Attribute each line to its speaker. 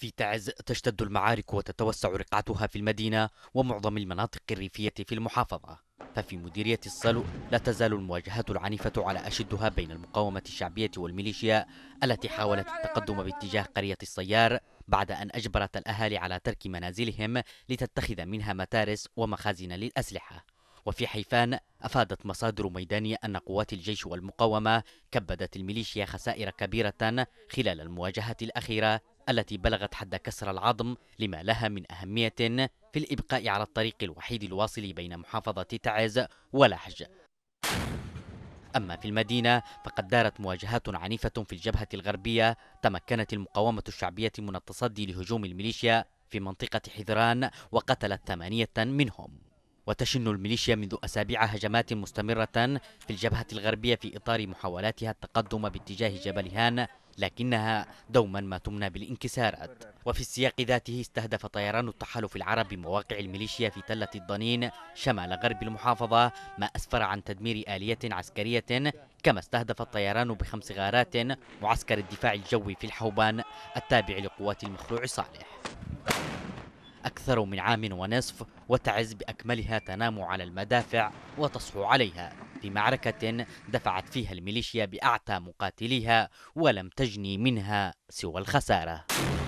Speaker 1: في تعز تشتد المعارك وتتوسع رقعتها في المدينة ومعظم المناطق الريفية في المحافظة ففي مديرية الصلو لا تزال المواجهات العنيفة على أشدها بين المقاومة الشعبية والميليشيا التي حاولت التقدم باتجاه قرية الصيار بعد أن أجبرت الأهالي على ترك منازلهم لتتخذ منها متارس ومخازن للأسلحة وفي حيفان أفادت مصادر ميدانية أن قوات الجيش والمقاومة كبدت الميليشيا خسائر كبيرة خلال المواجهة الأخيرة التي بلغت حد كسر العظم لما لها من أهمية في الإبقاء على الطريق الوحيد الواصل بين محافظة تعز ولحج أما في المدينة فقد دارت مواجهات عنيفة في الجبهة الغربية تمكنت المقاومة الشعبية من التصدي لهجوم الميليشيا في منطقة حذران وقتلت ثمانية منهم وتشن الميليشيا منذ أسابيع هجمات مستمرة في الجبهة الغربية في إطار محاولاتها التقدم باتجاه جبل هان لكنها دوما ما تمنى بالانكسارات وفي السياق ذاته استهدف طيران التحالف العربي مواقع الميليشيا في تلة الضنين شمال غرب المحافظة ما أسفر عن تدمير آلية عسكرية كما استهدف الطيران بخمس غارات معسكر الدفاع الجوي في الحوبان التابع لقوات المخلوع صالح أكثر من عام ونصف وتعز بأكملها تنام على المدافع وتصحو عليها في معركة دفعت فيها الميليشيا بأعتى مقاتليها ولم تجني منها سوى الخسارة